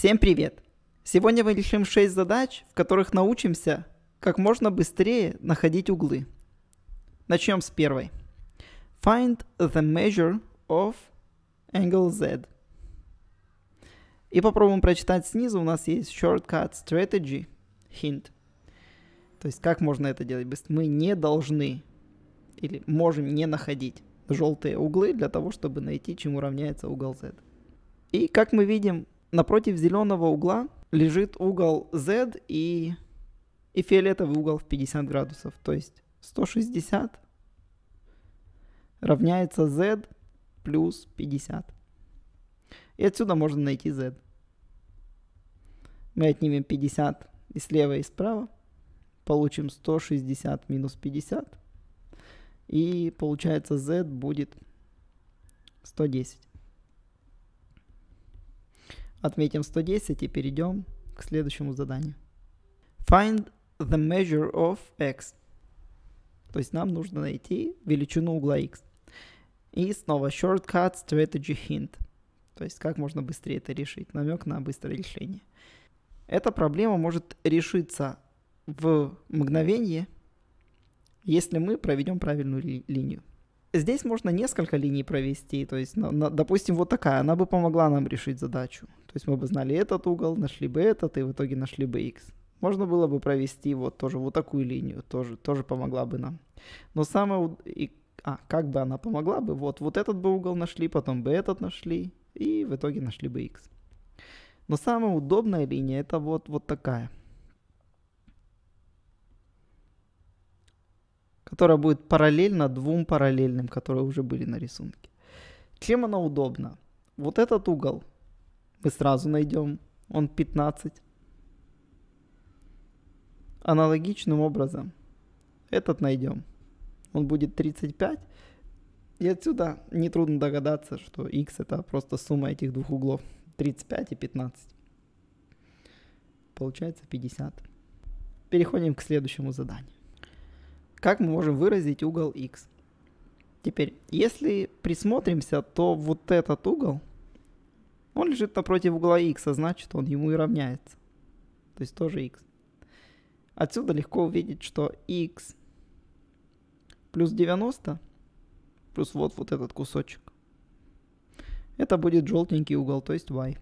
Всем привет! Сегодня мы решим 6 задач, в которых научимся как можно быстрее находить углы. Начнем с первой. Find the measure of angle Z. И попробуем прочитать снизу. У нас есть shortcut strategy hint. То есть как можно это делать быстро? Мы не должны или можем не находить желтые углы для того, чтобы найти, чему равняется угол Z. И как мы видим, Напротив зеленого угла лежит угол Z и, и фиолетовый угол в 50 градусов. То есть 160 равняется Z плюс 50. И отсюда можно найти Z. Мы отнимем 50 и слева, и справа. Получим 160 минус 50. И получается Z будет 110. Отметим 110 и перейдем к следующему заданию. Find the measure of x. То есть нам нужно найти величину угла x. И снова shortcut strategy hint. То есть как можно быстрее это решить. Намек на быстрое решение. Эта проблема может решиться в мгновение, если мы проведем правильную ли линию здесь можно несколько линий провести. То есть, на, на, допустим, вот такая, она бы помогла нам решить задачу. То есть мы бы знали этот угол, нашли бы этот, и в итоге нашли бы x. Можно было бы провести вот тоже вот такую линию, тоже, тоже помогла бы нам. Но самое... И, а, как бы она помогла бы? Вот, вот этот бы угол нашли, потом бы этот нашли, и в итоге нашли бы x. Но самая удобная линия это вот, вот такая – которая будет параллельно двум параллельным, которые уже были на рисунке. Чем она удобна? Вот этот угол мы сразу найдем, он 15. Аналогичным образом этот найдем, он будет 35. И отсюда нетрудно догадаться, что x это просто сумма этих двух углов 35 и 15. Получается 50. Переходим к следующему заданию как мы можем выразить угол x. Теперь, если присмотримся, то вот этот угол, он лежит напротив угла x, а значит он ему и равняется. То есть тоже x. Отсюда легко увидеть, что x плюс 90, плюс вот, вот этот кусочек, это будет желтенький угол, то есть y.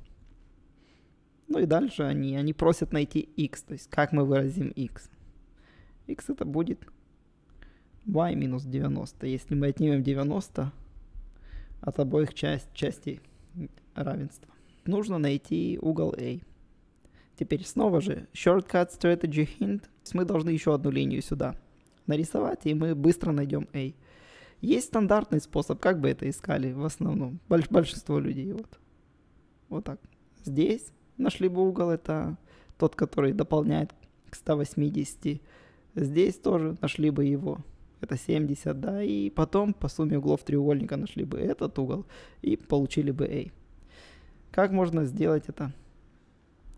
Ну и дальше они, они просят найти x, то есть как мы выразим x. x это будет y минус 90. Если мы отнимем 90 от обоих часть, частей равенства, нужно найти угол A. Теперь снова же shortcut strategy hint. Мы должны еще одну линию сюда нарисовать, и мы быстро найдем A. Есть стандартный способ, как бы это искали в основном, больш большинство людей. Вот. вот так. Здесь нашли бы угол, это тот, который дополняет к 180. Здесь тоже нашли бы его это 70, да, и потом по сумме углов треугольника нашли бы этот угол и получили бы A. Как можно сделать это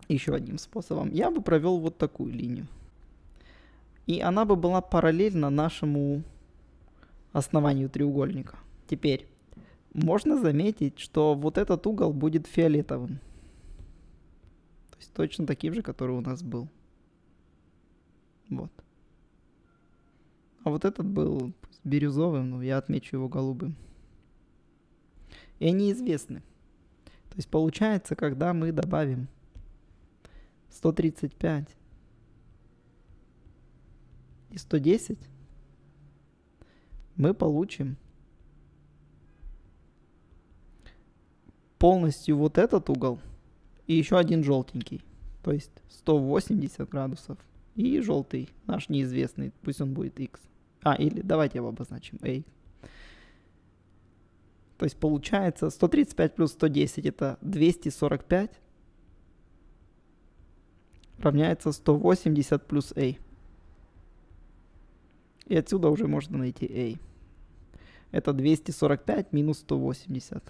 еще одним способом? Я бы провел вот такую линию. И она бы была параллельна нашему основанию треугольника. Теперь можно заметить, что вот этот угол будет фиолетовым. То есть точно таким же, который у нас был. Вот. А вот этот был бирюзовым, но ну, я отмечу его голубым. И они известны. То есть получается, когда мы добавим 135 и 110, мы получим полностью вот этот угол и еще один желтенький. То есть 180 градусов и желтый, наш неизвестный, пусть он будет x. А, или давайте его обозначим A. То есть получается 135 плюс 110 это 245 равняется 180 плюс A. И отсюда уже можно найти A. Это 245 минус 180.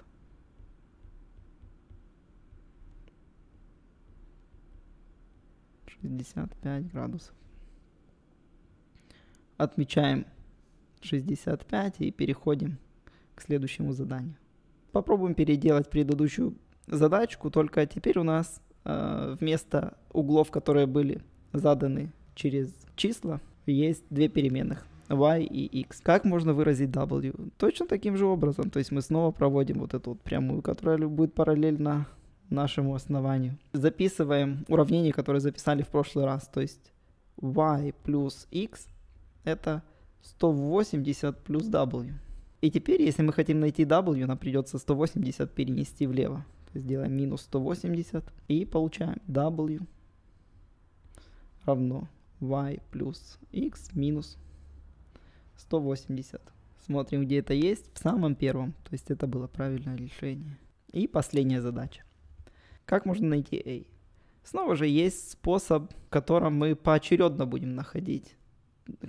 Шестьдесят пять градусов отмечаем 65 и переходим к следующему заданию. Попробуем переделать предыдущую задачку, только теперь у нас э, вместо углов, которые были заданы через числа, есть две переменных y и x. Как можно выразить w? Точно таким же образом. То есть мы снова проводим вот эту вот прямую, которая будет параллельно нашему основанию. Записываем уравнение, которое записали в прошлый раз. То есть y плюс x это 180 плюс W. И теперь, если мы хотим найти W, нам придется 180 перенести влево. Сделаем минус 180 и получаем W равно y плюс x минус 180. Смотрим, где это есть, в самом первом. То есть это было правильное решение. И последняя задача. Как можно найти a? Снова же есть способ, в котором мы поочередно будем находить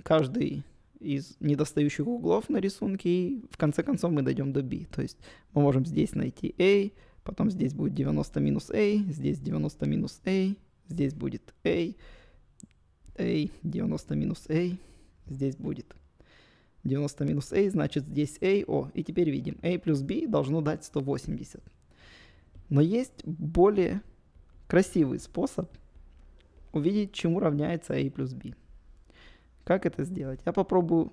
каждый из недостающих углов на рисунке, и в конце концов мы дойдем до b. То есть мы можем здесь найти a, потом здесь будет 90 минус a, здесь 90 минус a, здесь будет a, a, 90 минус a, здесь будет 90 минус a, значит здесь a, о, и теперь видим, a плюс b должно дать 180. Но есть более красивый способ увидеть, чему равняется a плюс b. Как это сделать? Я попробую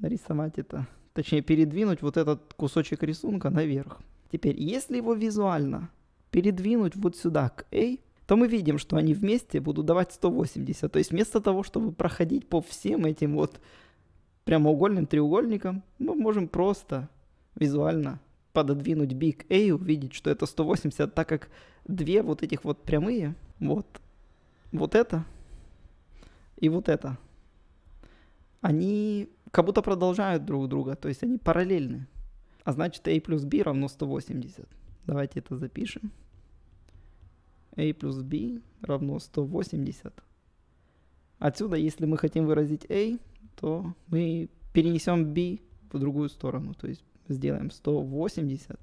нарисовать это, точнее передвинуть вот этот кусочек рисунка наверх. Теперь, если его визуально передвинуть вот сюда к A, то мы видим, что они вместе будут давать 180. То есть вместо того, чтобы проходить по всем этим вот прямоугольным треугольникам, мы можем просто визуально пододвинуть big к A, увидеть, что это 180, так как две вот этих вот прямые, вот, вот это и вот это – они как будто продолжают друг друга, то есть они параллельны. А значит, a плюс b равно 180. Давайте это запишем. a плюс b равно 180. Отсюда, если мы хотим выразить a, то мы перенесем b в другую сторону, то есть сделаем 180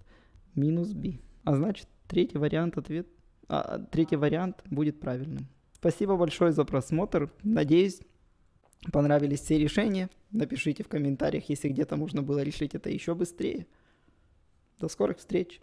минус b. А значит, третий вариант, ответ, а, третий вариант будет правильным. Спасибо большое за просмотр. Надеюсь, понравились все решения. Напишите в комментариях, если где-то можно было решить это еще быстрее. До скорых встреч!